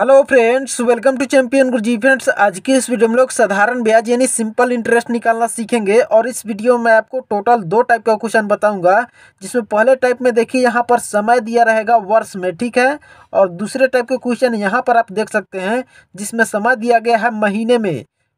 hello friends welcome to champion Guruji friends आज की इस वीडियो में लोग साधारण ब्याज यानी सिंपल इंटरेस्ट निकालना सीखेंगे और इस वीडियो में आपको टोटल दो टाइप का क्वेश्चन बताऊंगा जिसमें पहले टाइप में देखिए यहाँ पर समय दिया रहेगा वर्ष में ठीक है और दूसरे टाइप के क्वेश्चन यहाँ पर आप देख सकते हैं जिसमें समय दिया गया है महीने में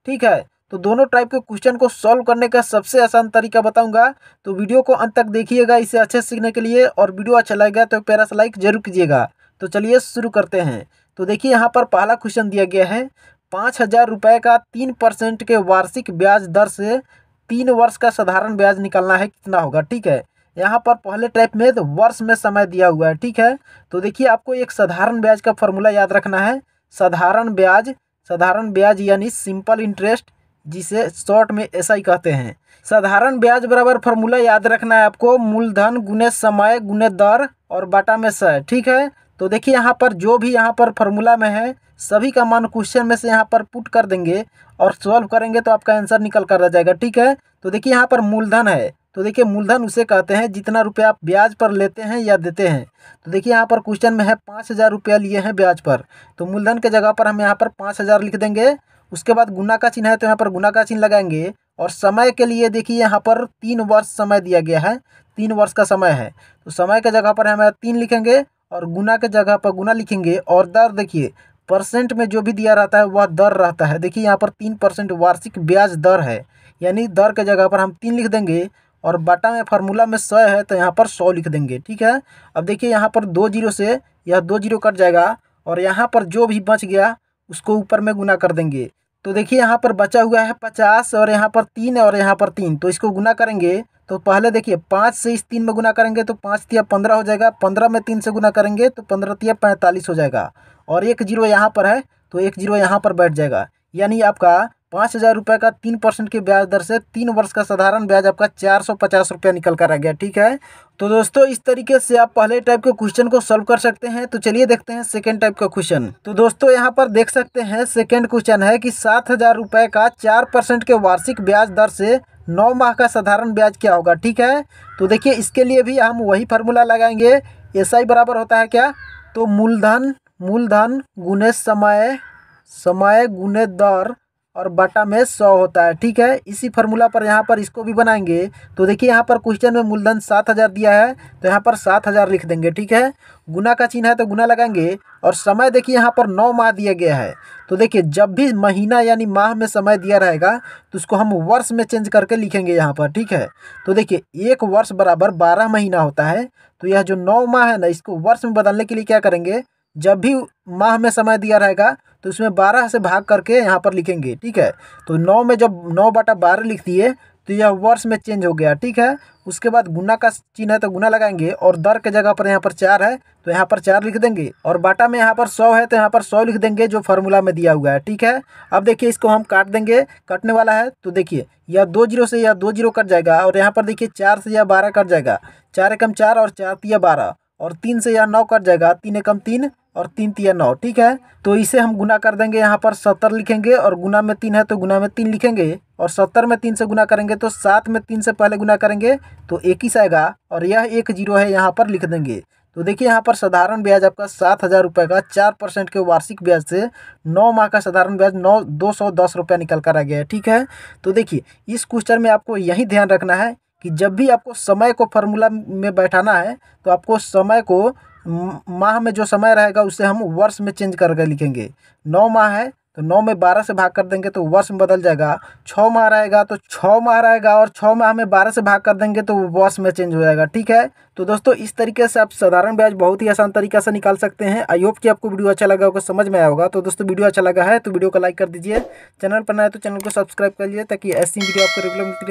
ठीक है तो दोनों टाइप के क्वेश्चन को सॉल्व करने का सबसे आसान तरीका बताऊंगा तो वीडियो को अंत तक देखिएगा इसे अच्छे सीखने के लिए और वीडियो अच्छा लगेगा तो प्यारा सा लाइक जरूर कीजिएगा तो चलिए शुरू करते हैं तो देखिए यहाँ पर पहला क्वेश्चन दिया गया है पाँच हज़ार रुपये का तीन परसेंट के वार्षिक ब्याज दर से तीन वर्ष का साधारण ब्याज निकालना है कितना होगा ठीक है यहाँ पर पहले टाइप में तो वर्ष में समय दिया हुआ है ठीक है तो देखिए आपको एक साधारण ब्याज का फॉर्मूला याद रखना है साधारण ब्याज साधारण ब्याज यानी सिंपल इंटरेस्ट जिसे शॉर्ट में ऐसा ही कहते हैं साधारण ब्याज बराबर फॉर्मूला याद रखना है आपको मूलधन गुने समय गुने दर और बाटा में सय ठीक है तो देखिए यहाँ पर जो भी यहाँ पर फॉर्मूला में है सभी का मान क्वेश्चन में से यहाँ पर पुट कर देंगे और सॉल्व करेंगे तो आपका आंसर निकल कर रह जाएगा ठीक है तो देखिए यहाँ पर मूलधन है तो देखिए मूलधन उसे कहते हैं जितना रुपया आप ब्याज पर लेते हैं या देते हैं तो देखिए यहाँ पर क्वेश्चन में है पाँच हज़ार रुपया लिए हैं ब्याज पर तो मूलधन के जगह पर हम यहाँ पर पाँच हज़ार लिख देंगे उसके बाद गुना का चिन्ह है तो यहाँ पर गुना का चिन्ह लगाएंगे और समय के लिए देखिए यहाँ पर तीन वर्ष समय दिया गया है तीन वर्ष का समय है तो समय के जगह पर हम तीन लिखेंगे और गुना के जगह पर गुना लिखेंगे और दर देखिए परसेंट में जो भी दिया रहता है वह दर रहता है देखिए यहाँ पर तीन परसेंट वार्षिक ब्याज दर है यानी दर के जगह पर हम तीन लिख देंगे और बाटा में फार्मूला में सौ है तो यहाँ पर सौ लिख देंगे ठीक है अब देखिए यहाँ पर दो जीरो से यह दो जीरो कट जाएगा और यहाँ पर जो भी बच गया उसको ऊपर में गुना कर देंगे तो देखिए यहाँ पर बचा हुआ है पचास और यहाँ पर तीन और यहाँ पर तीन तो इसको गुना करेंगे तो पहले देखिए पाँच से इस तीन में गुना करेंगे तो पाँच तिया पंद्रह हो जाएगा पंद्रह में तीन से गुना करेंगे तो पंद्रह तिया पैंतालीस हो जाएगा और एक जीरो यहाँ पर है तो एक जीरो यहाँ पर बैठ जाएगा यानी आपका पाँच हज़ार रुपये का तीन परसेंट के ब्याज दर से तीन वर्ष का साधारण ब्याज आपका चार सौ पचास रुपया निकल कर आ गया ठीक है तो दोस्तों इस तरीके से आप पहले टाइप के क्वेश्चन को सॉल्व कर सकते हैं तो चलिए देखते हैं सेकेंड टाइप का क्वेश्चन तो दोस्तों यहाँ पर देख सकते हैं सेकेंड क्वेश्चन है कि सात हज़ार रुपये का चार परसेंट के वार्षिक ब्याज दर से नौ माह का साधारण ब्याज क्या होगा ठीक है तो देखिए इसके लिए भी हम वही फार्मूला लगाएंगे एस आई बराबर होता है क्या तो मूलधन मूलधन गुने समय समय गुने दर और बटा में सौ होता है ठीक है इसी फार्मूला पर यहाँ पर इसको भी बनाएंगे तो देखिए यहाँ पर क्वेश्चन में मूलधन सात हज़ार दिया है तो यहाँ पर सात हज़ार लिख देंगे ठीक है गुना का चिन्ह है तो गुना लगाएंगे और समय देखिए यहाँ पर नौ माह दिया गया है तो देखिए जब भी महीना यानी माह में समय दिया रहेगा तो उसको हम वर्ष में चेंज करके लिखेंगे यहाँ पर ठीक है तो देखिए एक वर्ष बराबर बारह महीना होता है तो यह जो नौ माह है ना इसको वर्ष में बदलने के लिए क्या करेंगे जब भी माह में समय दिया रहेगा तो इसमें बारह से भाग करके यहाँ पर लिखेंगे ठीक है तो नौ में जब नौ बटा बारह लिख दिए तो यह वर्ष में चेंज हो गया ठीक है उसके बाद गुना का चिन्ह है तो गुना लगाएंगे और दर के जगह पर यहाँ पर चार है तो यहाँ पर चार लिख देंगे और बाटा में यहाँ पर सौ है तो यहाँ पर सौ लिख देंगे जो फार्मूला में दिया हुआ है ठीक है अब देखिए इसको हम काट देंगे कटने वाला है तो देखिए या दो जीरो से या दो जीरो कट जाएगा और यहाँ पर देखिए चार से या बारह कट जाएगा चार एकम चार और चार या बारह और तीन से या नौ कट जाएगा तीन एकम तीन और तीन तीन नौ ठीक है तो इसे हम गुना कर देंगे यहाँ पर सत्तर लिखेंगे और गुना में तीन है तो गुना में तीन लिखेंगे और सत्तर में तीन से गुना करेंगे तो सात में तीन से पहले गुना करेंगे तो एक ही आएगा और यह एक जीरो है यहाँ पर लिख देंगे तो देखिए यहाँ पर साधारण ब्याज आपका सात हज़ार रुपये का चार परसेंट के वार्षिक ब्याज से नौ माह का साधारण ब्याज नौ दो सौ दस रुपया निकल कर आ गया है ठीक है तो देखिए इस क्वेश्चन में आपको यही ध्यान रखना है कि जब भी आपको समय को फार्मूला में बैठाना है तो आपको समय को माह में जो समय रहेगा उसे हम वर्ष में चेंज करके लिखेंगे नौ माह है तो नौ में बारह से भाग कर देंगे तो वर्ष में बदल जाएगा छः माह रहेगा तो छः माह रहेगा और छः माह में बारह से भाग कर देंगे तो वर्ष में चेंज हो जाएगा ठीक है तो दोस्तों इस तरीके से आप साधारण ब्याज बहुत ही आसान तरीका से निकाल सकते हैं आई होप कि आपको वीडियो अच्छा लगा होगा समझ में आया होगा तो दोस्तों वीडियो अच्छा लगा है तो वीडियो को लाइक कर दीजिए चैनल पर नया तो चैनल को सब्सक्राइब कर लीजिए ताकि ऐसी वीडियो आपको रेगुलर मिलती